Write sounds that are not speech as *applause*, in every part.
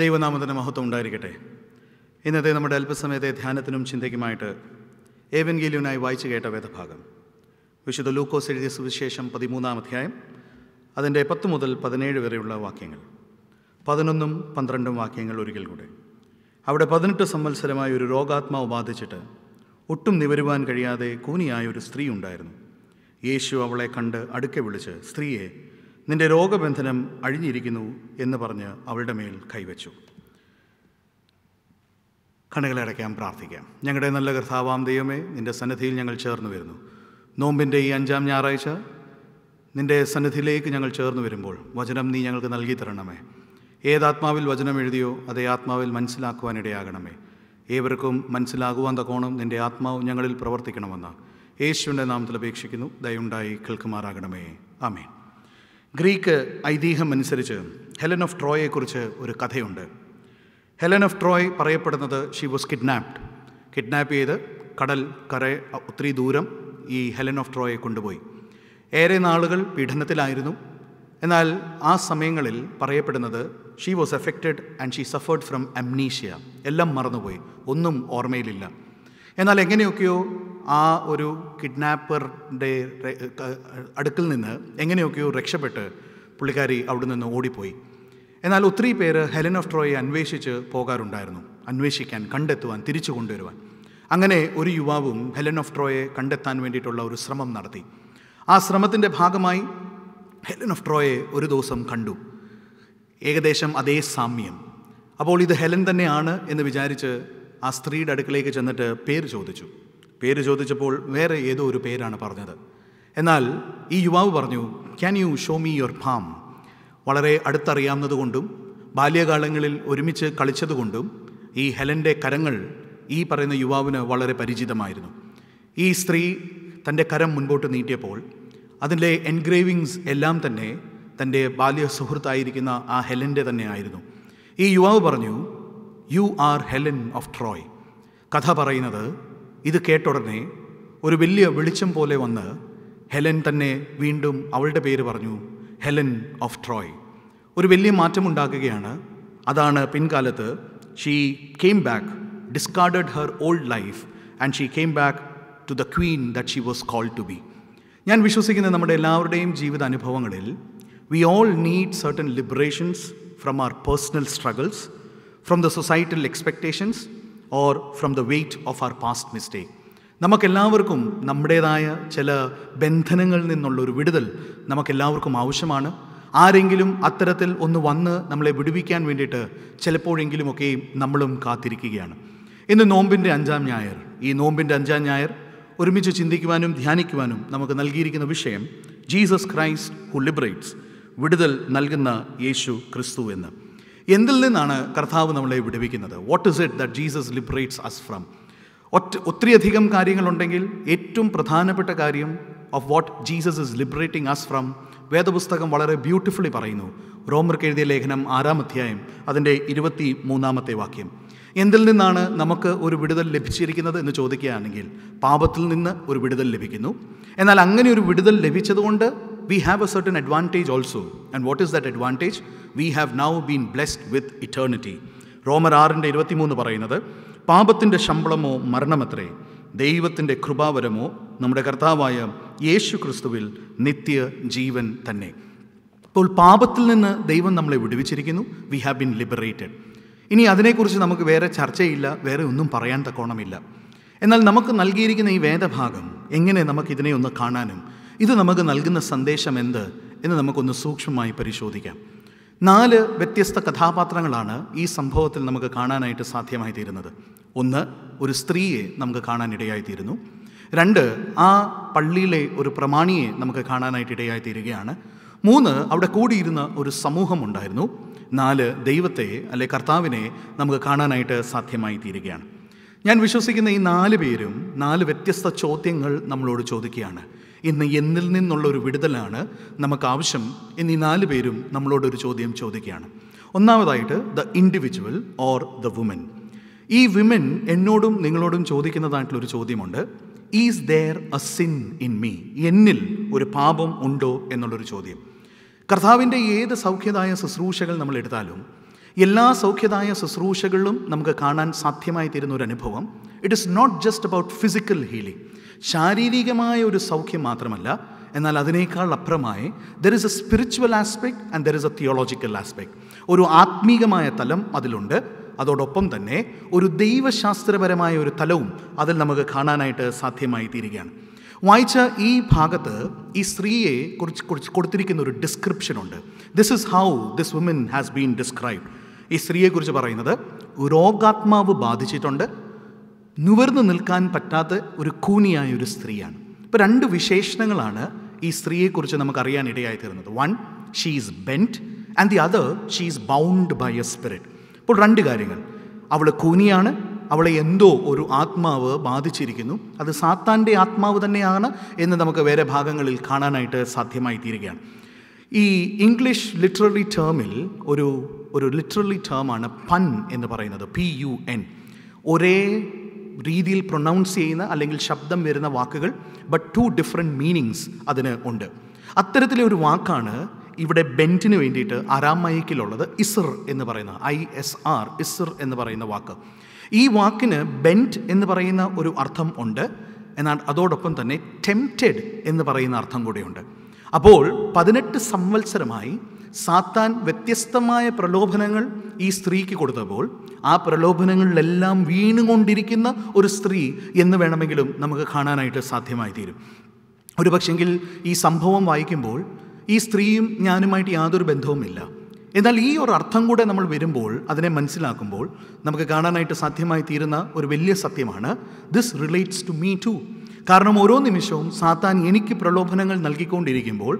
ദൈവനാമത്തിൻ്റെ മഹത്വം ഉണ്ടായിരിക്കട്ടെ ഇന്നത്തെ നമ്മുടെ അല്പസമയത്തെ ധ്യാനത്തിനും ചിന്തയ്ക്കുമായിട്ട് ഏവൻ ഗീലിയനായി വായിച്ചു കേട്ട വേദഭാഗം വിശുദ്ധ ലൂക്കോസ് എഴുതിയ സുവിശേഷം പതിമൂന്നാം അധ്യായം അതിൻ്റെ പത്ത് മുതൽ പതിനേഴ് വരെയുള്ള വാക്യങ്ങൾ പതിനൊന്നും പന്ത്രണ്ടും വാക്യങ്ങൾ ഒരിക്കൽ കൂടെ അവിടെ പതിനെട്ട് സംവത്സരമായി ഒരു രോഗാത്മാവ് ബാധിച്ചിട്ട് ഒട്ടും നിവരുവാൻ കഴിയാതെ കൂനിയായ ഒരു സ്ത്രീ ഉണ്ടായിരുന്നു യേശു അവളെ കണ്ട് അടുക്കെ വിളിച്ച് സ്ത്രീയെ നിന്റെ രോഗബന്ധനം അഴിഞ്ഞിരിക്കുന്നു എന്ന് പറഞ്ഞ് അവളുടെ മേൽ കൈവച്ചു അടയ്ക്കാൻ പ്രാർത്ഥിക്കാം ഞങ്ങളുടെ നല്ല കർത്താവാം ദൈവമേ നിൻ്റെ സന്നിധിയിൽ ഞങ്ങൾ ചേർന്ന് വരുന്നു നോമ്പിൻ്റെ ഈ അഞ്ചാം ഞായറാഴ്ച നിൻ്റെ സന്നിധിയിലേക്ക് ഞങ്ങൾ ചേർന്ന് വരുമ്പോൾ വചനം നീ ഞങ്ങൾക്ക് നൽകി തരണമേ ഏതാത്മാവിൽ വചനം എഴുതിയോ അതേ ആത്മാവിൽ മനസ്സിലാക്കുവാനിടയാകണമേ ഏവർക്കും മനസ്സിലാകുവാൻ തക്കോണം നിൻ്റെ ആത്മാവ് ഞങ്ങളിൽ പ്രവർത്തിക്കണമെന്ന് യേശുവിൻ്റെ നാമത്തിൽ അപേക്ഷിക്കുന്നു ദയുണ്ടായി കേൾക്കുമാറാകണമേ ആമേൻ ഗ്രീക്ക് ഐതിഹ്യം അനുസരിച്ച് ഹെലൻ ഓഫ് ട്രോയെക്കുറിച്ച് ഒരു കഥയുണ്ട് ഹെലൻ ഓഫ് ട്രോയ് പറയപ്പെടുന്നത് ഷീ വാസ് കിഡ്നാപ്ഡ് കിഡ്നാപ്പ് ചെയ്ത് കടൽ കര ഒത്തിരി ദൂരം ഈ ഹെലൻ ഓഫ് ട്രോയെ കൊണ്ടുപോയി ഏറെ നാളുകൾ പീഡനത്തിലായിരുന്നു എന്നാൽ ആ സമയങ്ങളിൽ പറയപ്പെടുന്നത് she was affected and she suffered from amnesia എല്ലാം മറന്നുപോയി ഒന്നും ഓർമ്മയിലില്ല എന്നാൽ എങ്ങനെയൊക്കെയോ ആ ഒരു കിഡ്നാപ്പറിൻ്റെ അടുക്കിൽ നിന്ന് എങ്ങനെയൊക്കെയോ രക്ഷപ്പെട്ട് പുള്ളിക്കാരി അവിടെ നിന്ന് ഓടിപ്പോയി എന്നാൽ ഒത്തിരി പേര് ഹെലൻ ഓഫ് ട്രോയെ അന്വേഷിച്ച് പോകാറുണ്ടായിരുന്നു അന്വേഷിക്കാൻ കണ്ടെത്തുവാൻ തിരിച്ചു കൊണ്ടുവരുവാൻ അങ്ങനെ ഒരു യുവാവും ഹെലൻ ഓഫ് ട്രോയെ കണ്ടെത്താൻ വേണ്ടിയിട്ടുള്ള ഒരു ശ്രമം നടത്തി ആ ശ്രമത്തിൻ്റെ ഭാഗമായി ഹെലൻ ഓഫ് ട്രോയെ ഒരു ദിവസം കണ്ടു ഏകദേശം അതേ സാമ്യം അപ്പോൾ ഇത് ഹെലൻ തന്നെയാണ് എന്ന് വിചാരിച്ച് ആ സ്ത്രീയുടെ അടുക്കലേക്ക് ചെന്നിട്ട് പേര് ചോദിച്ചു പേര് ചോദിച്ചപ്പോൾ വേറെ ഏതോ ഒരു പേരാണ് പറഞ്ഞത് എന്നാൽ ഈ യുവാവ് പറഞ്ഞു can you show me your farm വളരെ അടുത്തറിയാവുന്നതുകൊണ്ടും ബാല്യകാലങ്ങളിൽ ഒരുമിച്ച് കളിച്ചതുകൊണ്ടും ഈ ഹെലൻ്റെ കരങ്ങൾ ഈ പറയുന്ന യുവാവിന് വളരെ പരിചിതമായിരുന്നു ഈ സ്ത്രീ തൻ്റെ കരം മുൻപോട്ട് നീട്ടിയപ്പോൾ അതിൻ്റെ എൻഗ്രേവിങ്സ് എല്ലാം തന്നെ തൻ്റെ ബാല്യ സുഹൃത്തായിരിക്കുന്ന ആ ഹെലൻ്റെ തന്നെയായിരുന്നു ഈ യുവാവ് പറഞ്ഞു you are Helen of Troy കഥ പറയുന്നത് ഇത് കേട്ടുടനെ ഒരു വലിയ വെളിച്ചം പോലെ വന്ന് ഹെലൻ തന്നെ വീണ്ടും അവളുടെ പേര് പറഞ്ഞു ഹെലൻ ഓഫ് ട്രോയ് ഒരു വലിയ മാറ്റം ഉണ്ടാക്കുകയാണ് അതാണ് പിൻകാലത്ത് she came back discarded her old life and she came back to the queen that she was call to be ഞാൻ വിശ്വസിക്കുന്നത് നമ്മുടെ എല്ലാവരുടെയും ജീവിത അനുഭവങ്ങളിൽ we all need certain liberations from our personal struggles from the societal expectations or from the weight of our past mistake നമുക്കെല്ലാവർക്കും നമ്മുടേതായ ചില ബന്ധനങ്ങളിൽ നിന്നുള്ളൊരു വിടുതൽ നമുക്കെല്ലാവർക്കും ആവശ്യമാണ് ആരെങ്കിലും അത്തരത്തിൽ ഒന്ന് വന്ന് നമ്മളെ വിടുവിക്കാൻ വേണ്ടിയിട്ട് ചിലപ്പോഴെങ്കിലുമൊക്കെ നമ്മളും കാത്തിരിക്കുകയാണ് ഇന്ന് നോമ്പിൻ്റെ അഞ്ചാം ഞായർ ഈ നോമ്പിൻ്റെ അഞ്ചാം ഞായർ ഒരുമിച്ച് ചിന്തിക്കുവാനും ധ്യാനിക്കുവാനും നമുക്ക് നൽകിയിരിക്കുന്ന വിഷയം ജീസസ് ക്രൈസ്റ്റ് ഹു ലിബറേറ്റ്സ് വിടുതൽ നൽകുന്ന യേശു ക്രിസ്തു എന്ന് എന്തിൽ നിന്നാണ് കർത്താവ് നമ്മളെ വിടുവിക്കുന്നത് what is it that Jesus liberates us from ഒറ്റ ഒത്തിരിയധികം കാര്യങ്ങളുണ്ടെങ്കിൽ ഏറ്റവും പ്രധാനപ്പെട്ട കാര്യം of what Jesus is liberating us from വേദപുസ്തകം വളരെ ബ്യൂട്ടിഫുള്ളി പറയുന്നു റോമർക്ക് എഴുതിയ ലേഖനം ആറാം അധ്യായം അതിൻ്റെ ഇരുപത്തി മൂന്നാമത്തെ വാക്യം എന്തിൽ നിന്നാണ് നമുക്ക് ഒരു വിടുതൽ ലഭിച്ചിരിക്കുന്നത് എന്ന് ചോദിക്കുകയാണെങ്കിൽ പാപത്തിൽ നിന്ന് ഒരു വിടുതൽ ലഭിക്കുന്നു എന്നാൽ അങ്ങനെ ഒരു വിടുതൽ ലഭിച്ചതുകൊണ്ട് we have a certain advantage also. And what is that advantage? We have now been blessed with eternity. റോമർ ആറിൻ്റെ ഇരുപത്തിമൂന്ന് പറയുന്നത് പാപത്തിൻ്റെ ശമ്പളമോ മരണമത്രേ ദൈവത്തിൻ്റെ കൃപാവരമോ നമ്മുടെ കർത്താവായ യേശു ക്രിസ്തുവിൽ നിത്യ ജീവൻ തന്നെ അപ്പോൾ പാപത്തിൽ നിന്ന് ദൈവം നമ്മളെ വിടുവിച്ചിരിക്കുന്നു വി ഹാവ് ബിൻ ലിബറേറ്റഡ് ഇനി അതിനെക്കുറിച്ച് നമുക്ക് വേറെ ചർച്ചയില്ല വേറെ ഒന്നും പറയാൻ തക്കോണമില്ല എന്നാൽ നമുക്ക് നൽകിയിരിക്കുന്ന ഈ വേദഭാഗം എങ്ങനെ നമുക്കിതിനെ ഒന്ന് കാണാനും ഇത് നമുക്ക് നൽകുന്ന സന്ദേശം എന്ത് എന്ന് നമുക്കൊന്ന് സൂക്ഷ്മമായി പരിശോധിക്കാം നാല് വ്യത്യസ്ത കഥാപാത്രങ്ങളാണ് ഈ സംഭവത്തിൽ നമുക്ക് കാണാനായിട്ട് സാധ്യമായി തീരുന്നത് ഒന്ന് ഒരു സ്ത്രീയെ നമുക്ക് കാണാനിടയായിത്തീരുന്നു രണ്ട് ആ പള്ളിയിലെ ഒരു പ്രമാണിയെ നമുക്ക് കാണാനായിട്ട് ഇടയായി തീരുകയാണ് മൂന്ന് അവിടെ കൂടിയിരുന്ന ഒരു സമൂഹമുണ്ടായിരുന്നു നാല് ദൈവത്തെ അല്ലെ കർത്താവിനെ നമുക്ക് കാണാനായിട്ട് സാധ്യമായി തീരുകയാണ് ഞാൻ വിശ്വസിക്കുന്ന ഈ നാല് പേരും നാല് വ്യത്യസ്ത ചോദ്യങ്ങൾ നമ്മളോട് ചോദിക്കുകയാണ് ഇന്ന് എന്നിൽ നിന്നുള്ള ഒരു വിടുതലാണ് നമുക്ക് ആവശ്യം എന്നീ നാല് പേരും നമ്മളോടൊരു ചോദ്യം ചോദിക്കുകയാണ് ഒന്നാമതായിട്ട് the individual or the woman ഈ വിമൻ എന്നോടും നിങ്ങളോടും ചോദിക്കുന്നതായിട്ടുള്ളൊരു ചോദ്യമുണ്ട് is there a sin in me എന്നിൽ ഒരു പാപം ഉണ്ടോ എന്നുള്ളൊരു ചോദ്യം കർത്താവിൻ്റെ ഏത് സൗഖ്യതായ ശുശ്രൂഷകൾ നമ്മൾ എടുത്താലും എല്ലാ സൗഖ്യദായ ശുശ്രൂഷകളിലും നമുക്ക് കാണാൻ സാധ്യമായി തരുന്ന ഒരു അനുഭവം it is not just about physical healing ശാരീരികമായ ഒരു സൗഖ്യം മാത്രമല്ല എന്നാൽ അതിനേക്കാൾ അപ്പുറമായി there is a spiritual aspect and there is a theological aspect ഒരു ആത്മീകമായ തലം അതിലുണ്ട് അതോടൊപ്പം തന്നെ ഒരു ദൈവശാസ്ത്രപരമായ ഒരു തലവും അതിൽ നമുക്ക് കാണാനായിട്ട് സാധ്യമായി തീരുകയാണ് വായിച്ച ഈ ഭാഗത്ത് ഈ സ്ത്രീയെ കുറിച്ച് കുറിച്ച് കൊടുത്തിരിക്കുന്ന ഒരു ഡിസ്ക്രിപ്ഷനുണ്ട് this is how this woman has been described ഈ സ്ത്രീയെക്കുറിച്ച് പറയുന്നത് രോഗാത്മാവ് ബാധിച്ചിട്ടുണ്ട് നുവർന്നു നിൽക്കാൻ പറ്റാത്ത ഒരു കൂനിയായ ഒരു സ്ത്രീയാണ് ഇപ്പോൾ രണ്ട് വിശേഷണങ്ങളാണ് ഈ സ്ത്രീയെക്കുറിച്ച് നമുക്കറിയാൻ ഇടയായി തീരുന്നത് one she is bent and the other she is bound by a spirit ഇപ്പോൾ രണ്ട് കാര്യങ്ങൾ അവൾ കൂനിയാണ് അവളെ എന്തോ ഒരു ആത്മാവ് ബാധിച്ചിരിക്കുന്നു അത് സാത്താൻ്റെ ആത്മാവ് തന്നെയാണ് എന്ന് നമുക്ക് വേറെ ഭാഗങ്ങളിൽ കാണാനായിട്ട് സാധ്യമായി തീരുകയാണ് ഈ ഇംഗ്ലീഷ് ലിറ്റററി ടേമിൽ ഒരു ഒരു ലിറ്ററലി ടേമാണ് പൻ എന്ന് പറയുന്നത് പി യു എൻ ഒരേ രീതിയിൽ പ്രൊണൗൺസ് ചെയ്യുന്ന അല്ലെങ്കിൽ ശബ്ദം വരുന്ന വാക്കുകൾ ബട്ട് ടു ഡിഫറെൻറ്റ് മീനിങ്സ് അതിന് ഉണ്ട് അത്തരത്തിലെ ഒരു വാക്കാണ് ഇവിടെ ബെൻറ്റിന് വേണ്ടിയിട്ട് അരാമയക്കിലുള്ളത് ഇസർ എന്ന് പറയുന്ന ഐ എസ് ആർ ഇസർ എന്ന് പറയുന്ന വാക്ക് ഈ വാക്കിന് ബെൻറ്റ് എന്ന് പറയുന്ന ഒരു അർത്ഥം ഉണ്ട് എന്നാൽ അതോടൊപ്പം തന്നെ ടെംപ്റ്റഡ് എന്ന് പറയുന്ന അർത്ഥം കൂടിയുണ്ട് അപ്പോൾ പതിനെട്ട് സംവത്സരമായി സാത്താൻ വ്യത്യസ്തമായ പ്രലോഭനങ്ങൾ ഈ സ്ത്രീക്ക് കൊടുത്തപ്പോൾ ആ പ്രലോഭനങ്ങളിലെല്ലാം വീണുകൊണ്ടിരിക്കുന്ന ഒരു സ്ത്രീ എന്ന് വേണമെങ്കിലും നമുക്ക് കാണാനായിട്ട് സാധ്യമായി തീരും ഒരു പക്ഷെങ്കിൽ ഈ സംഭവം വായിക്കുമ്പോൾ ഈ സ്ത്രീയും ഞാനുമായിട്ട് യാതൊരു ബന്ധവുമില്ല എന്നാൽ ഈ ഒരു അർത്ഥം കൂടെ നമ്മൾ വരുമ്പോൾ അതിനെ മനസ്സിലാക്കുമ്പോൾ നമുക്ക് കാണാനായിട്ട് സാധ്യമായി തീരുന്ന ഒരു വലിയ സത്യമാണ് this relates to me too കാരണം ഓരോ നിമിഷവും സാത്താൻ എനിക്ക് പ്രലോഭനങ്ങൾ നൽകിക്കൊണ്ടിരിക്കുമ്പോൾ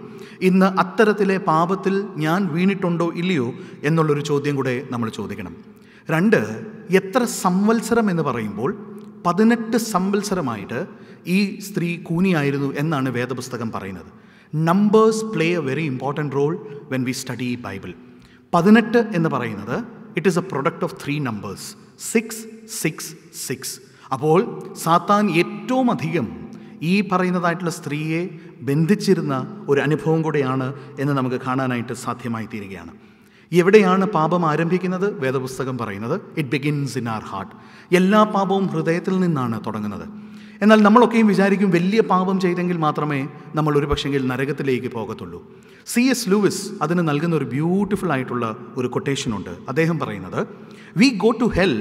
ഇന്ന് അത്തരത്തിലെ പാപത്തിൽ ഞാൻ വീണിട്ടുണ്ടോ ഇല്ലയോ എന്നുള്ളൊരു ചോദ്യം കൂടെ നമ്മൾ ചോദിക്കണം രണ്ട് എത്ര സംവത്സരം എന്ന് പറയുമ്പോൾ പതിനെട്ട് സംവത്സരമായിട്ട് ഈ സ്ത്രീ കൂനിയായിരുന്നു എന്നാണ് വേദപുസ്തകം പറയുന്നത് numbers play a very important role when we study Bible പതിനെട്ട് എന്ന് പറയുന്നത് it is a product of three numbers six six six അപ്പോൾ സാത്താൻ ഏറ്റവും അധികം ഈ പറയുന്നതായിട്ടുള്ള സ്ത്രീയെ ബന്ധിച്ചിരുന്ന ഒരു അനുഭവം കൂടെയാണ് എന്ന് നമുക്ക് കാണാനായിട്ട് സാധ്യമായി തീരുകയാണ് എവിടെയാണ് പാപം ആരംഭിക്കുന്നത് വേദപുസ്തകം പറയുന്നത് it begins in our heart എല്ലാ പാപവും ഹൃദയത്തിൽ നിന്നാണ് തുടങ്ങുന്നത് എന്നാൽ നമ്മളൊക്കെയും വിചാരിക്കും വലിയ പാപം ചെയ്തെങ്കിൽ മാത്രമേ നമ്മൾ ഒരു നരകത്തിലേക്ക് പോകത്തുള്ളൂ സി എസ് ലൂവിസ് അതിന് നൽകുന്ന ഒരു ബ്യൂട്ടിഫുൾ ആയിട്ടുള്ള ഒരു കൊട്ടേഷൻ ഉണ്ട് അദ്ദേഹം പറയുന്നത് we go to hell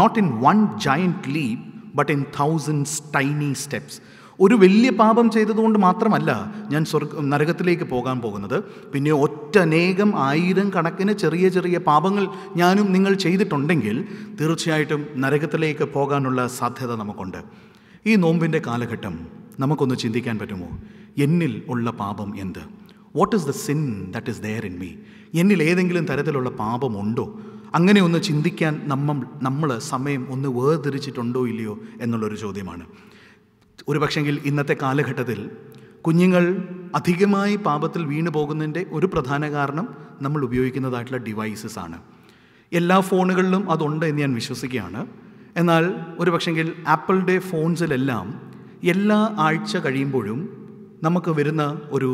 not in one giant leap but in thousands tiny steps ഒരു വലിയ പാപം ചെയ്തതുകൊണ്ട് മാത്രമല്ല ഞാൻ സ്വർഗ നരകത്തിലേക്ക് പോകാൻ പോകുന്നത് പിന്നെ ഒറ്റനേകം ആയിരം കണക്കിന് ചെറിയ ചെറിയ പാപങ്ങൾ ഞാനും നിങ്ങൾ ചെയ്തിട്ടുണ്ടെങ്കിൽ തീർച്ചയായിട്ടും നരകത്തിലേക്ക് പോകാനുള്ള സാധ്യത നമുക്കുണ്ട് ഈ നോമ്പിൻ്റെ കാലഘട്ടം നമുക്കൊന്ന് ചിന്തിക്കാൻ പറ്റുമോ എന്നിൽ ഉള്ള പാപം എന്ത് what is the sin that is there in me എന്നിൽ ഏതെങ്കിലും തരത്തിലുള്ള പാപമുണ്ടോ അങ്ങനെ ഒന്ന് ചിന്തിക്കാൻ നമ്മൾ നമ്മൾ സമയം ഒന്ന് വേർതിരിച്ചിട്ടുണ്ടോ ഇല്ലയോ എന്നുള്ളൊരു ചോദ്യമാണ് ഒരു പക്ഷെങ്കിൽ ഇന്നത്തെ കാലഘട്ടത്തിൽ കുഞ്ഞുങ്ങൾ അധികമായി പാപത്തിൽ വീണു പോകുന്നതിൻ്റെ ഒരു പ്രധാന കാരണം നമ്മൾ ഉപയോഗിക്കുന്നതായിട്ടുള്ള ഡിവൈസസ് ആണ് എല്ലാ ഫോണുകളിലും അതുണ്ട് എന്ന് ഞാൻ വിശ്വസിക്കുകയാണ് എന്നാൽ ഒരു പക്ഷെങ്കിൽ ആപ്പിളിൻ്റെ ഫോൺസിലെല്ലാം എല്ലാ ആഴ്ച കഴിയുമ്പോഴും നമുക്ക് വരുന്ന ഒരു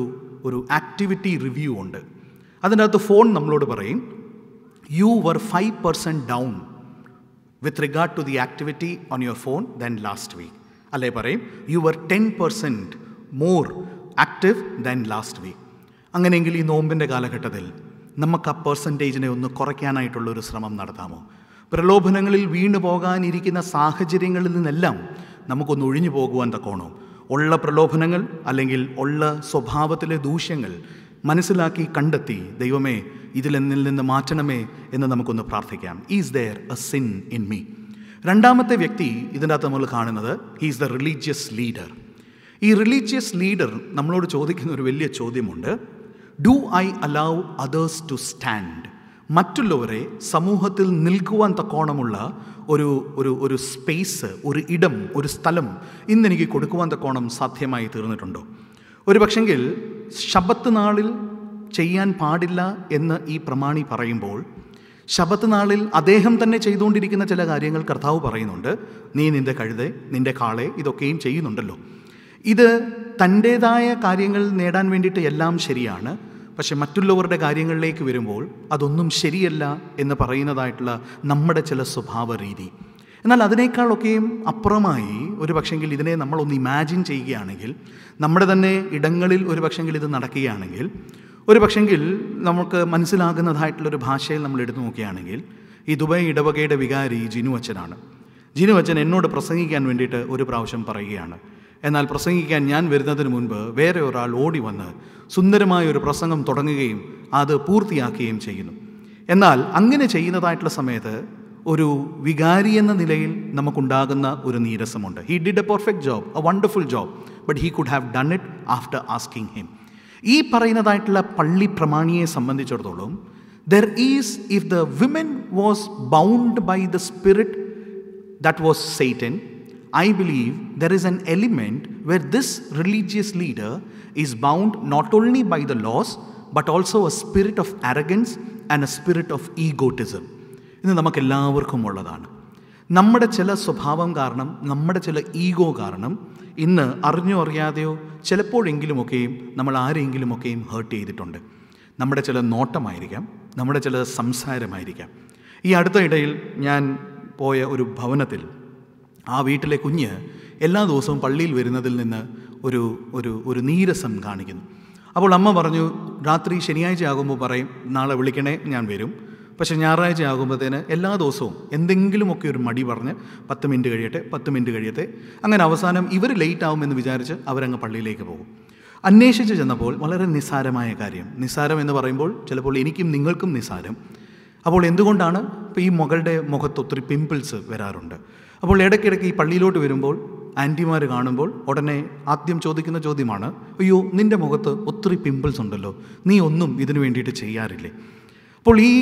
ഒരു ആക്ടിവിറ്റി റിവ്യൂ ഉണ്ട് അതിൻ്റെ അകത്ത് ഫോൺ നമ്മളോട് പറയും you were five percent down with regard to the activity on your phone than last week അല്ലേ പറയും you were ten percent more active than last week അങ്ങനെയെങ്കിൽ ഈ നോമ്പിൻ്റെ കാലഘട്ടത്തിൽ നമുക്ക് ആ പെർസെൻറ്റേജിനെ ഒന്ന് കുറയ്ക്കാനായിട്ടുള്ളൊരു ശ്രമം നടത്താമോ പ്രലോഭനങ്ങളിൽ വീണു പോകാനിരിക്കുന്ന സാഹചര്യങ്ങളിൽ നിന്നെല്ലാം നമുക്കൊന്ന് ഒഴിഞ്ഞു പോകുവാൻ തക്കോണോ ഉള്ള പ്രലോഭനങ്ങൾ അല്ലെങ്കിൽ ഉള്ള സ്വഭാവത്തിലെ ദൂഷ്യങ്ങൾ മനസ്സിലാക്കി കണ്ടെത്തി ദൈവമേ ഇതിലെന്നിൽ നിന്ന് മാറ്റണമേ എന്ന് നമുക്കൊന്ന് പ്രാർത്ഥിക്കാം is there a sin in me രണ്ടാമത്തെ വ്യക്തി ഇതിൻ്റെ അകത്ത് നമ്മൾ കാണുന്നത് ഹീസ് ദ റിലീജിയസ് ലീഡർ ഈ റിലീജിയസ് ലീഡർ നമ്മളോട് ചോദിക്കുന്ന ഒരു വലിയ ചോദ്യമുണ്ട് do I allow others to stand മറ്റുള്ളവരെ സമൂഹത്തിൽ നിൽക്കുവാൻ തക്കോണമുള്ള ഒരു ഒരു ഒരു സ്പേസ് ഒരു ഇടം ഒരു സ്ഥലം ഇന്നെനിക്ക് കൊടുക്കുവാൻ തക്കോണം സാധ്യമായി തീർന്നിട്ടുണ്ടോ ഒരു പക്ഷെങ്കിൽ ശബത്ത് നാളിൽ ചെയ്യാൻ പാടില്ല എന്ന് ഈ പ്രമാണി പറയുമ്പോൾ ശബത്ത് നാളിൽ അദ്ദേഹം തന്നെ ചെയ്തുകൊണ്ടിരിക്കുന്ന ചില കാര്യങ്ങൾ കർത്താവ് പറയുന്നുണ്ട് നീ നിൻ്റെ കഴുതെ നിൻ്റെ കാളെ ഇതൊക്കെയും ചെയ്യുന്നുണ്ടല്ലോ ഇത് തൻ്റേതായ കാര്യങ്ങൾ നേടാൻ വേണ്ടിയിട്ട് എല്ലാം ശരിയാണ് പക്ഷെ മറ്റുള്ളവരുടെ കാര്യങ്ങളിലേക്ക് വരുമ്പോൾ അതൊന്നും ശരിയല്ല എന്ന് പറയുന്നതായിട്ടുള്ള നമ്മുടെ ചില സ്വഭാവ രീതി എന്നാൽ അതിനേക്കാളൊക്കെയും അപ്പുറമായി ഒരു പക്ഷെങ്കിൽ ഇതിനെ നമ്മളൊന്ന് ഇമാജിൻ ചെയ്യുകയാണെങ്കിൽ നമ്മുടെ തന്നെ ഇടങ്ങളിൽ ഒരു പക്ഷെങ്കിൽ ഇത് നടക്കുകയാണെങ്കിൽ ഒരു പക്ഷെങ്കിൽ നമുക്ക് മനസ്സിലാകുന്നതായിട്ടുള്ളൊരു ഭാഷയിൽ നമ്മൾ എടുത്തു നോക്കുകയാണെങ്കിൽ ഈ ദുബൈ ഇടവകയുടെ വികാരി ജിനു അച്ഛനാണ് ജിനു അച്ഛൻ എന്നോട് പ്രസംഗിക്കാൻ വേണ്ടിയിട്ട് ഒരു പ്രാവശ്യം പറയുകയാണ് എന്നാൽ പ്രസംഗിക്കാൻ ഞാൻ വരുന്നതിന് മുൻപ് വേറെ ഒരാൾ ഓടി വന്ന് സുന്ദരമായ ഒരു പ്രസംഗം തുടങ്ങുകയും അത് പൂർത്തിയാക്കുകയും ചെയ്യുന്നു എന്നാൽ അങ്ങനെ ചെയ്യുന്നതായിട്ടുള്ള സമയത്ത് ഒരു വികാരി എന്ന നിലയിൽ നമുക്കുണ്ടാകുന്ന ഒരു നീരസമുണ്ട് he did a perfect job a wonderful job but he could have done it after asking him ഈ പറയുന്നതായിട്ടുള്ള പള്ളി പ്രമാണിയെ സംബന്ധിച്ചിടത്തോളം there is if the women was bound by the spirit that was Satan I believe there is an element where this religious leader is bound not only by the laws, but also a spirit of arrogance and a spirit of egotism. ഇത് നമുക്കെല്ലാവർക്കും ഉള്ളതാണ് നമ്മുടെ ചില സ്വഭാവം കാരണം നമ്മുടെ ചില ego കാരണം ഇന്ന് അറിഞ്ഞോ അറിയാതെയോ ചിലപ്പോഴെങ്കിലുമൊക്കെയും നമ്മൾ ആരെങ്കിലുമൊക്കെയും ഹേർട്ട് ചെയ്തിട്ടുണ്ട് നമ്മുടെ ചില നോട്ടമായിരിക്കാം നമ്മുടെ ചില സംസാരമായിരിക്കാം ഈ അടുത്ത ഇടയിൽ ഞാൻ പോയ ഒരു ഭവനത്തിൽ ആ വീട്ടിലെ കുഞ്ഞ് എല്ലാ ദിവസവും പള്ളിയിൽ വരുന്നതിൽ നിന്ന് ഒരു ഒരു ഒരു നീരസം കാണിക്കുന്നു അപ്പോൾ അമ്മ പറഞ്ഞു രാത്രി ശനിയാഴ്ച ആകുമ്പോൾ പറയും നാളെ വിളിക്കണേ ഞാൻ വരും പക്ഷേ ഞായറാഴ്ച ആകുമ്പോഴത്തേന് എല്ലാ ദിവസവും എന്തെങ്കിലുമൊക്കെ ഒരു മടി പറഞ്ഞ് പത്ത് മിനിറ്റ് കഴിയട്ടെ പത്ത് മിനിറ്റ് കഴിയട്ടെ അങ്ങനെ അവസാനം ഇവർ ലേറ്റ് ആകുമെന്ന് വിചാരിച്ച് അവരങ്ങ് പള്ളിയിലേക്ക് പോകും അന്വേഷിച്ച് ചെന്നപ്പോൾ വളരെ നിസ്സാരമായ കാര്യം നിസ്സാരം എന്ന് പറയുമ്പോൾ ചിലപ്പോൾ എനിക്കും നിങ്ങൾക്കും നിസ്സാരം അപ്പോൾ എന്തുകൊണ്ടാണ് ഇപ്പോൾ ഈ മകളുടെ മുഖത്ത് ഒത്തിരി പിമ്പിൾസ് വരാറുണ്ട് അപ്പോൾ ഇടയ്ക്കിടയ്ക്ക് ഈ പള്ളിയിലോട്ട് വരുമ്പോൾ ആൻറ്റിമാർ കാണുമ്പോൾ ഉടനെ ആദ്യം ചോദിക്കുന്ന ചോദ്യമാണ് അയ്യോ നിൻ്റെ മുഖത്ത് ഒത്തിരി പിമ്പിൾസ് ഉണ്ടല്ലോ നീ ഒന്നും ഇതിനു വേണ്ടിയിട്ട് ചെയ്യാറില്ലേ അപ്പോൾ ഈ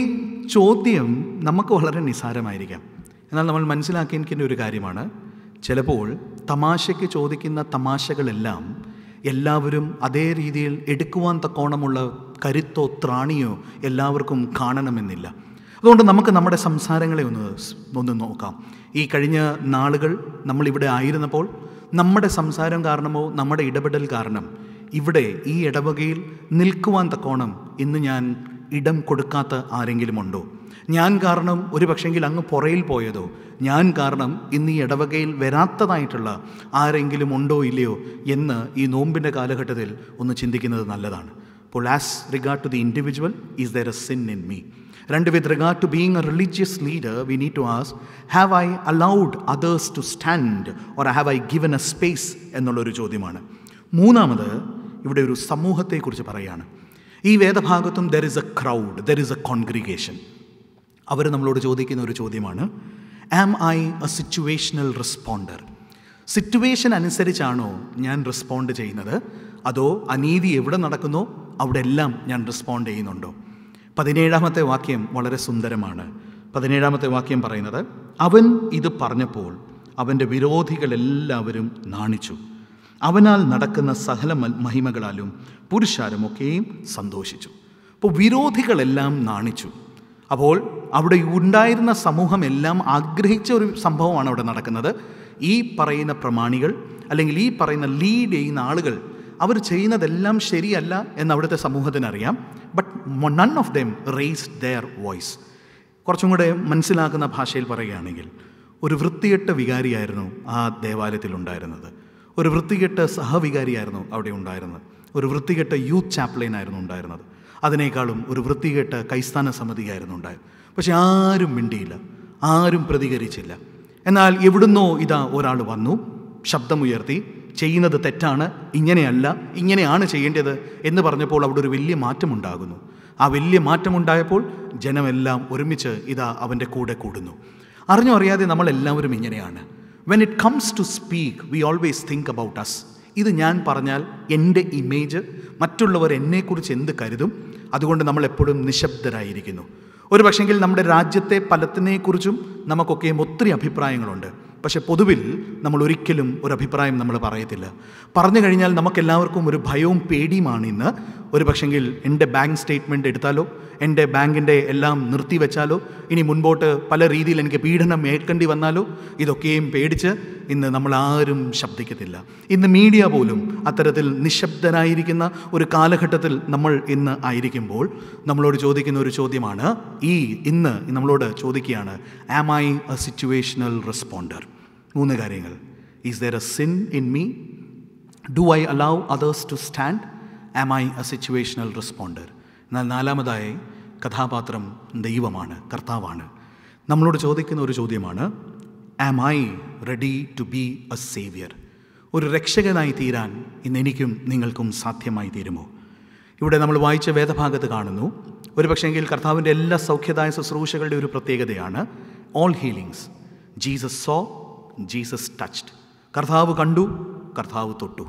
ചോദ്യം നമുക്ക് വളരെ നിസാരമായിരിക്കാം എന്നാൽ നമ്മൾ മനസ്സിലാക്കിയിരിക്കുന്ന ഒരു കാര്യമാണ് ചിലപ്പോൾ തമാശയ്ക്ക് ചോദിക്കുന്ന തമാശകളെല്ലാം എല്ലാവരും അതേ രീതിയിൽ എടുക്കുവാൻ തക്കോണമുള്ള കരുത്തോ ത്രാണിയോ എല്ലാവർക്കും കാണണമെന്നില്ല അതുകൊണ്ട് നമുക്ക് നമ്മുടെ സംസാരങ്ങളെ ഒന്ന് ഒന്ന് നോക്കാം ഈ കഴിഞ്ഞ നാളുകൾ നമ്മളിവിടെ ആയിരുന്നപ്പോൾ നമ്മുടെ സംസാരം കാരണമോ നമ്മുടെ ഇടപെടൽ കാരണം ഇവിടെ ഈ ഇടവകയിൽ നിൽക്കുവാൻ തക്കോണം ഇന്ന് ഞാൻ ഇടം കൊടുക്കാത്ത ആരെങ്കിലുമുണ്ടോ ഞാൻ കാരണം ഒരു പക്ഷെങ്കിൽ അങ്ങ് പുറയിൽ പോയതോ ഞാൻ കാരണം ഇന്ന് ഈ ഇടവകയിൽ വരാത്തതായിട്ടുള്ള ആരെങ്കിലും ഉണ്ടോ ഇല്ലയോ എന്ന് ഈ നോമ്പിൻ്റെ കാലഘട്ടത്തിൽ ഒന്ന് ചിന്തിക്കുന്നത് നല്ലതാണ് അപ്പോൾ as regard to the individual is there a sin in me രണ്ട് regard to being a religious leader we need to as have I I others to stand or I have I given a space എന്നുള്ളൊരു ചോദ്യമാണ് മൂന്നാമത് ഇവിടെ ഒരു സമൂഹത്തെക്കുറിച്ച് പറയുകയാണ് ഈ വേദഭാഗത്തും there is a crowd there is a congregation അവർ നമ്മളോട് ചോദിക്കുന്ന ഒരു ചോദ്യമാണ് am I a situational responder situation അനുസരിച്ചാണോ ഞാൻ റെസ്പോണ്ട് ചെയ്യുന്നത് അതോ അനീതി എവിടെ നടക്കുന്നോ അവിടെ എല്ലാം ഞാൻ റെസ്പോണ്ട് ചെയ്യുന്നുണ്ടോ പതിനേഴാമത്തെ വാക്യം വളരെ സുന്ദരമാണ് പതിനേഴാമത്തെ വാക്യം പറയുന്നത് അവൻ ഇത് പറഞ്ഞപ്പോൾ അവൻ്റെ വിരോധികളെല്ലാവരും നാണിച്ചു അവനാൽ നടക്കുന്ന സകല മഹിമകളാലും പുരുഷാരമൊക്കെയും സന്തോഷിച്ചു അപ്പോൾ വിരോധികളെല്ലാം നാണിച്ചു അപ്പോൾ അവിടെ ഉണ്ടായിരുന്ന സമൂഹം എല്ലാം ആഗ്രഹിച്ച ഒരു സംഭവമാണ് അവിടെ നടക്കുന്നത് ഈ പറയുന്ന പ്രമാണികൾ അല്ലെങ്കിൽ ഈ പറയുന്ന ലീഡ് ചെയ്യുന്ന ആളുകൾ അവർ ചെയ്യുന്നതെല്ലാം ശരിയല്ല എന്ന് അവിടുത്തെ സമൂഹത്തിനറിയാം but none of them raise their voice കുറച്ചും കൂടെ മനസ്സിലാക്കുന്ന ഭാഷയിൽ പറയുകയാണെങ്കിൽ ഒരു വൃത്തികെട്ട വികാരിയായിരുന്നു ആ ദേവാലയത്തിൽ ഉണ്ടായിരുന്നത് ഒരു വൃത്തികെട്ട സഹവികാരിയായിരുന്നു അവിടെ ഉണ്ടായിരുന്നത് ഒരു വൃത്തികെട്ട യൂത്ത് ചാപ്ലൈൻ ആയിരുന്നു ഉണ്ടായിരുന്നത് അതിനേക്കാളും ഒരു വൃത്തികെട്ട കൈസ്ഥാന സമിതിയായിരുന്നു ഉണ്ടായിരുന്നത് പക്ഷെ ആരും മിണ്ടിയില്ല ആരും പ്രതികരിച്ചില്ല എന്നാൽ എവിടുന്നോ ഇതാ ഒരാൾ വന്നു ശബ്ദമുയർത്തി ചെയ്യുന്നത് തെറ്റാണ് ഇങ്ങനെയല്ല ഇങ്ങനെയാണ് ചെയ്യേണ്ടത് എന്ന് പറഞ്ഞപ്പോൾ അവിടെ ഒരു വലിയ മാറ്റമുണ്ടാകുന്നു ആ വലിയ മാറ്റമുണ്ടായപ്പോൾ ജനമെല്ലാം ഒരുമിച്ച് ഇതാ അവൻ്റെ കൂടെ കൂടുന്നു അറിഞ്ഞോ അറിയാതെ നമ്മളെല്ലാവരും ഇങ്ങനെയാണ് when it comes to speak we always think about us ഇത് ഞാൻ പറഞ്ഞാൽ എൻ്റെ ഇമേജ് മറ്റുള്ളവർ എന്നെക്കുറിച്ച് എന്ത് കരുതും അതുകൊണ്ട് നമ്മൾ എപ്പോഴും നിശബ്ദരായിരിക്കുന്നു ഒരു പക്ഷെങ്കിൽ നമ്മുടെ രാജ്യത്തെ ഫലത്തിനെക്കുറിച്ചും നമുക്കൊക്കെയും ഒത്തിരി അഭിപ്രായങ്ങളുണ്ട് പക്ഷേ പൊതുവിൽ നമ്മൾ ഒരിക്കലും ഒരു അഭിപ്രായം നമ്മൾ പറയത്തില്ല പറഞ്ഞു കഴിഞ്ഞാൽ നമുക്കെല്ലാവർക്കും ഒരു ഭയവും പേടിയുമാണ് ഇന്ന് ഒരു പക്ഷെങ്കിൽ എൻ്റെ ബാങ്ക് സ്റ്റേറ്റ്മെൻറ്റ് എടുത്താലോ എൻ്റെ ബാങ്കിൻ്റെ എല്ലാം നിർത്തിവെച്ചാലോ ഇനി മുൻപോട്ട് പല രീതിയിൽ എനിക്ക് പീഡനം ഏൽക്കേണ്ടി വന്നാലോ ഇതൊക്കെയും പേടിച്ച് ഇന്ന് നമ്മൾ ആരും ശബ്ദിക്കത്തില്ല ഇന്ന് മീഡിയ പോലും അത്തരത്തിൽ നിശബ്ദനായിരിക്കുന്ന ഒരു കാലഘട്ടത്തിൽ നമ്മൾ ഇന്ന് ആയിരിക്കുമ്പോൾ നമ്മളോട് ചോദിക്കുന്ന ഒരു ചോദ്യമാണ് ഈ ഇന്ന് നമ്മളോട് ചോദിക്കുകയാണ് am I a situational responder മൂന്ന് കാര്യങ്ങൾ is there a sin in me do I allow others to stand am I a situational responder എന്നാൽ നാലാമതായി കഥാപാത്രം ദൈവമാണ് കർത്താവാണ് നമ്മളോട് ചോദിക്കുന്ന ഒരു ചോദ്യമാണ് am I ready to be a saviour ഒരു രക്ഷകനായി തീരാൻ ഇന്ന് എനിക്കും നിങ്ങൾക്കും സാധ്യമായി തീരുമോ ഇവിടെ നമ്മൾ വായിച്ച വേദഭാഗത്ത് കാണുന്നു ഒരുപക്ഷെങ്കിൽ കർത്താവിൻ്റെ എല്ലാ സൗഖ്യദായ ശുശ്രൂഷകളുടെ ഒരു പ്രത്യേകതയാണ് all healings Jesus saw Jesus touched കർത്താവ് കണ്ടു കർത്താവ് തൊട്ടു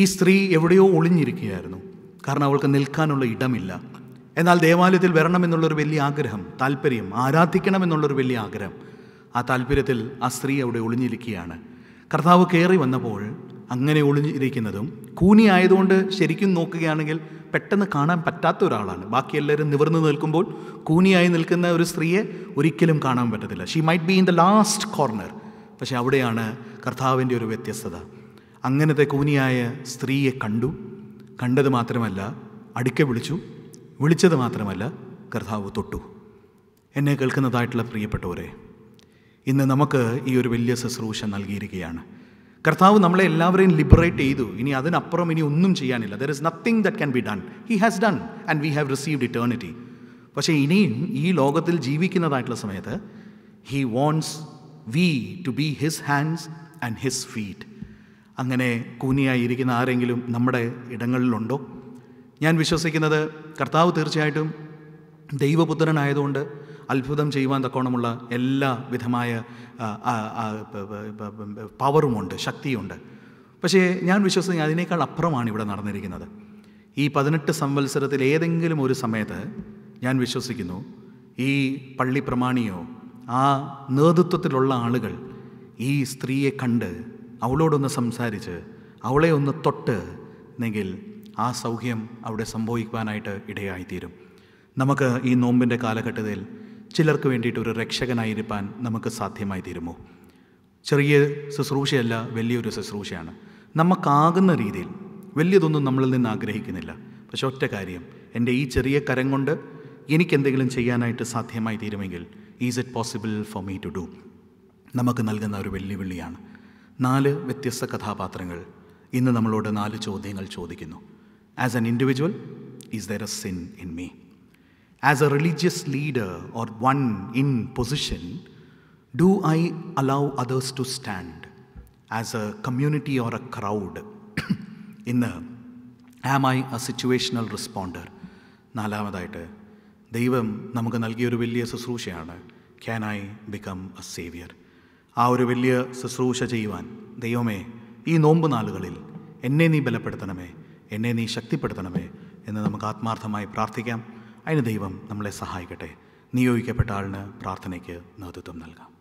ഈ സ്ത്രീ എവിടെയോ ഒളിഞ്ഞിരിക്കുകയായിരുന്നു കാരണം അവൾക്ക് നിൽക്കാനുള്ള ഇടമില്ല എന്നാൽ ദേവാലയത്തിൽ വരണമെന്നുള്ളൊരു വലിയ ആഗ്രഹം താല്പര്യം ആരാധിക്കണമെന്നുള്ളൊരു വലിയ ആഗ്രഹം ആ താല്പര്യത്തിൽ ആ സ്ത്രീ അവിടെ ഒളിഞ്ഞിരിക്കുകയാണ് കർത്താവ് കയറി വന്നപ്പോൾ അങ്ങനെ ഒളിഞ്ഞിരിക്കുന്നതും കൂനി ആയതുകൊണ്ട് ശരിക്കും നോക്കുകയാണെങ്കിൽ പെട്ടെന്ന് കാണാൻ പറ്റാത്ത ഒരാളാണ് ബാക്കി എല്ലാവരും നിവർന്നു നിൽക്കുമ്പോൾ കൂനിയായി നിൽക്കുന്ന ഒരു സ്ത്രീയെ ഒരിക്കലും കാണാൻ പറ്റത്തില്ല she might be in the last corner പക്ഷേ അവിടെയാണ് കർത്താവിൻ്റെ ഒരു വ്യത്യസ്തത അങ്ങനത്തെ കൂനിയായ സ്ത്രീയെ കണ്ടു കണ്ടത് മാത്രമല്ല അടുക്ക വിളിച്ചു വിളിച്ചത് മാത്രമല്ല കർത്താവ് തൊട്ടു എന്നെ കേൾക്കുന്നതായിട്ടുള്ള പ്രിയപ്പെട്ടവരെ ഇന്ന് നമുക്ക് ഈ ഒരു വലിയ ശുശ്രൂഷ നൽകിയിരിക്കുകയാണ് കർത്താവ് നമ്മളെ എല്ലാവരെയും ലിബറേറ്റ് ചെയ്തു ഇനി അതിനപ്പുറം ഇനി ഒന്നും ചെയ്യാനില്ല there is nothing that can be done he has done and we have received eternity പക്ഷേ ഇനിയും ഈ ലോകത്തിൽ ജീവിക്കുന്നതായിട്ടുള്ള സമയത്ത് he wants we to be his hands and his feet അങ്ങനെ കൂനിയായിരിക്കുന്ന ആരെങ്കിലും നമ്മുടെ ഇടങ്ങളിലുണ്ടോ ഞാൻ വിശ്വസിക്കുന്നത് കർത്താവ് തീർച്ചയായിട്ടും ദൈവപുത്രനായതുകൊണ്ട് അത്ഭുതം ചെയ്യുവാൻ തക്കോണമുള്ള എല്ലാ വിധമായ പവറുമുണ്ട് ശക്തിയുണ്ട് പക്ഷേ ഞാൻ വിശ്വസിക്കുന്നു അതിനേക്കാൾ അപ്പുറമാണ് ഇവിടെ നടന്നിരിക്കുന്നത് ഈ പതിനെട്ട് സംവത്സരത്തിൽ ഏതെങ്കിലും ഒരു സമയത്ത് ഞാൻ വിശ്വസിക്കുന്നു ഈ പള്ളി പ്രമാണിയോ ആ നേതൃത്വത്തിലുള്ള ആളുകൾ ഈ സ്ത്രീയെ കണ്ട് അവളോടൊന്ന് സംസാരിച്ച് അവളെ ഒന്ന് തൊട്ട് എന്നെങ്കിൽ ആ സൗഖ്യം അവിടെ സംഭവിക്കുവാനായിട്ട് ഇടയായിത്തീരും നമുക്ക് ഈ നോമ്പിൻ്റെ കാലഘട്ടത്തിൽ ചിലർക്ക് വേണ്ടിയിട്ട് ഒരു രക്ഷകനായിരിക്കാൻ നമുക്ക് സാധ്യമായി തീരുമോ ചെറിയ ശുശ്രൂഷയല്ല വലിയൊരു ശുശ്രൂഷയാണ് നമുക്കാകുന്ന രീതിയിൽ വലിയതൊന്നും നമ്മളിൽ നിന്ന് ആഗ്രഹിക്കുന്നില്ല പക്ഷെ ഒറ്റ കാര്യം എൻ്റെ ഈ ചെറിയ കരം കൊണ്ട് എനിക്കെന്തെങ്കിലും ചെയ്യാനായിട്ട് സാധ്യമായി തീരുമെങ്കിൽ is it possible for me to do നമുക്ക് നൽകുന്ന ഒരു വെല്ലുവിളിയാണ് നാല് വ്യത്യസ്ത കഥാപാത്രങ്ങൾ ഇന്ന് നമ്മളോട് നാല് ചോദ്യങ്ങൾ ചോദിക്കുന്നു as an individual is there a sin in me As a religious leader or one in position, do I allow others to stand as a community or a crowd? *coughs* in the am I a situational responder നാലാമതായിട്ട് ദൈവം നമുക്ക് നൽകിയൊരു വലിയ ശുശ്രൂഷയാണ് can I become a saviour ആ ഒരു വലിയ ശുശ്രൂഷ ചെയ്യുവാൻ ദൈവമേ ഈ നോമ്പ് നാളുകളിൽ എന്നെ നീ ബലപ്പെടുത്തണമേ എന്നെ നീ ശക്തിപ്പെടുത്തണമേ എന്ന് നമുക്ക് ആത്മാർത്ഥമായി പ്രാർത്ഥിക്കാം അതിന് ദൈവം നമ്മളെ സഹായിക്കട്ടെ നിയോഗിക്കപ്പെട്ട ആളിന് പ്രാർത്ഥനയ്ക്ക് നേതൃത്വം നൽകാം